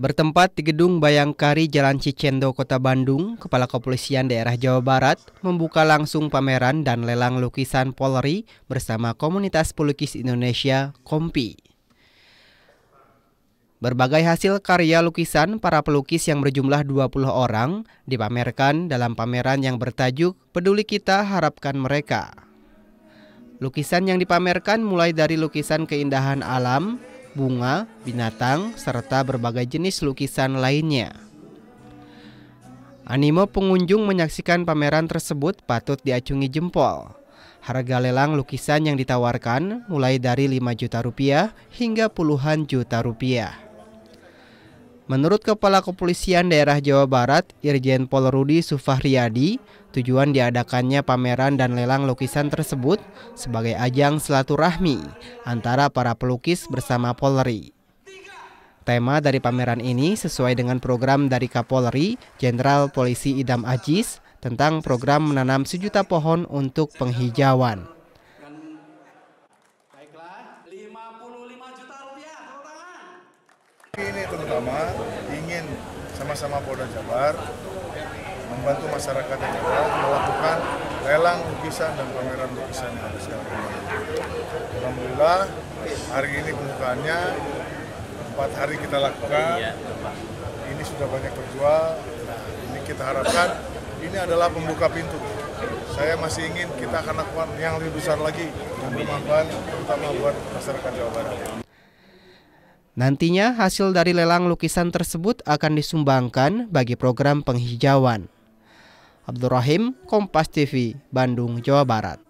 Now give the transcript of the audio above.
Bertempat di Gedung Bayangkari Jalan Cicendo, Kota Bandung, Kepala Kepolisian Daerah Jawa Barat membuka langsung pameran dan lelang lukisan Polri bersama komunitas pelukis Indonesia, Kompi. Berbagai hasil karya lukisan para pelukis yang berjumlah 20 orang dipamerkan dalam pameran yang bertajuk Peduli Kita Harapkan Mereka. Lukisan yang dipamerkan mulai dari lukisan keindahan alam, bunga, binatang, serta berbagai jenis lukisan lainnya. Animo pengunjung menyaksikan pameran tersebut patut diacungi jempol. Harga lelang lukisan yang ditawarkan mulai dari 5 juta rupiah hingga puluhan juta rupiah. Menurut Kepala Kepolisian Daerah Jawa Barat, Irjen Pol Rudi Sufahriyadi, tujuan diadakannya pameran dan lelang lukisan tersebut sebagai ajang silaturahmi antara para pelukis bersama Polri. Tema dari pameran ini sesuai dengan program dari Kapolri, Jenderal Polisi Idam Ajis, tentang program menanam sejuta pohon untuk penghijauan. terutama ingin sama-sama Polda Jabar membantu masyarakat Jawa melakukan lelang lukisan dan pameran lukisan yang harus Alhamdulillah hari ini pembukaannya empat hari kita lakukan ini sudah banyak terjual nah, ini kita harapkan ini adalah pembuka pintu saya masih ingin kita akan lakukan yang lebih besar lagi dan bermanfaat terutama buat masyarakat Jawa Barat Nantinya hasil dari lelang lukisan tersebut akan disumbangkan bagi program penghijauan. Abdurrahim, Kompas TV, Bandung, Jawa Barat.